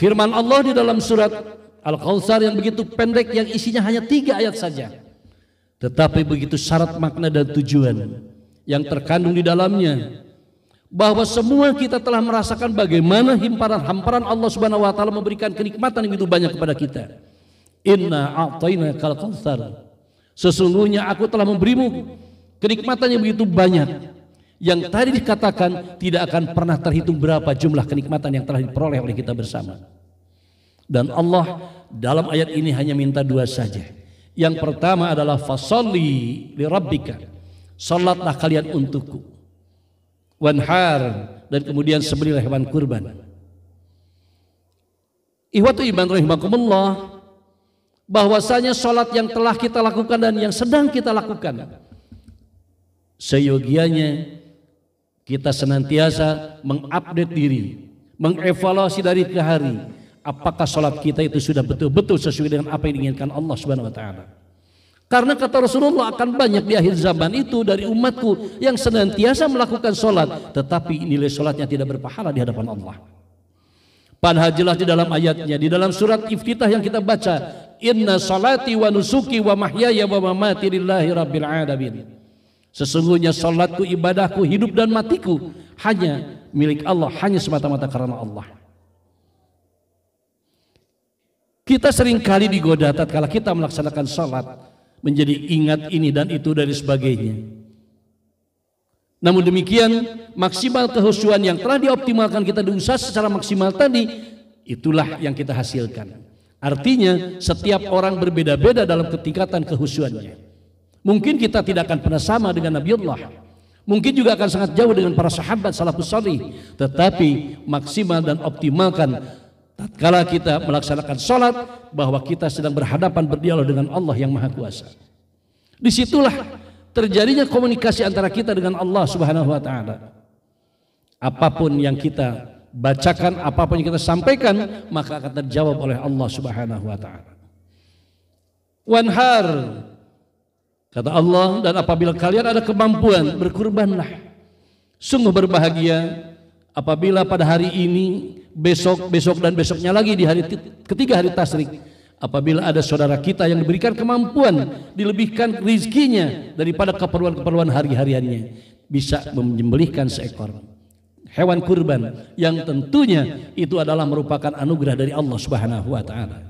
Firman Allah di dalam surat Al-Kautsar yang begitu pendek yang isinya hanya tiga ayat saja. Tetapi begitu syarat makna dan tujuan yang terkandung di dalamnya bahwa semua kita telah merasakan bagaimana hamparan-hamparan Allah Subhanahu wa taala memberikan kenikmatan yang begitu banyak kepada kita. Inna a'tainakal kalkausar. Sesungguhnya aku telah memberimu kenikmatan yang begitu banyak yang tadi dikatakan tidak akan pernah terhitung berapa jumlah kenikmatan yang telah diperoleh oleh kita bersama. Dan Allah dalam ayat ini hanya minta dua saja. Yang pertama adalah fasalli li rabbika. Salatlah kalian untukku. Wanhar dan kemudian sembelihlah hewan kurban. Ihwatu iman rahimakumullah bahwasanya salat yang telah kita lakukan dan yang sedang kita lakukan seyogianya kita senantiasa mengupdate diri, mengevaluasi dari ke hari. Apakah sholat kita itu sudah betul-betul sesuai dengan apa yang diinginkan Allah Subhanahu Wa Taala? Karena kata Rasulullah akan banyak di akhir zaman itu dari umatku yang senantiasa melakukan sholat, tetapi nilai sholatnya tidak berpahala di hadapan Allah. Padahal jelas di dalam ayatnya, di dalam surat Iftitah yang kita baca, Inna salati wa nusuki wa mahyaya wa mamati lillahi rabbil alamin. Sesungguhnya salatku, ibadahku, hidup dan matiku hanya milik Allah, hanya semata-mata karena Allah. Kita seringkali digoda tatkala kita melaksanakan salat menjadi ingat ini dan itu dan sebagainya. Namun demikian, maksimal kehusuan yang telah dioptimalkan kita diusaha secara maksimal tadi, itulah yang kita hasilkan. Artinya, setiap orang berbeda-beda dalam ketingkatan kehusuannya. Mungkin kita tidak akan pernah sama dengan Nabiullah. Mungkin juga akan sangat jauh dengan para sahabat salafus salih. Tetapi maksimal dan optimalkan tatkala kita melaksanakan sholat bahwa kita sedang berhadapan berdialog dengan Allah yang Maha Kuasa. Disitulah terjadinya komunikasi antara kita dengan Allah Subhanahu wa taala. Apapun yang kita bacakan, apapun yang kita sampaikan, maka akan terjawab oleh Allah Subhanahu wa taala. Wanhar Kata Allah, dan apabila kalian ada kemampuan, berkurbanlah. Sungguh berbahagia apabila pada hari ini, besok, besok dan besoknya lagi di hari ketiga hari tasrik. Apabila ada saudara kita yang diberikan kemampuan, dilebihkan rizkinya daripada keperluan-keperluan hari-hariannya. Bisa menyembelihkan seekor hewan kurban yang tentunya itu adalah merupakan anugerah dari Allah Subhanahu wa taala.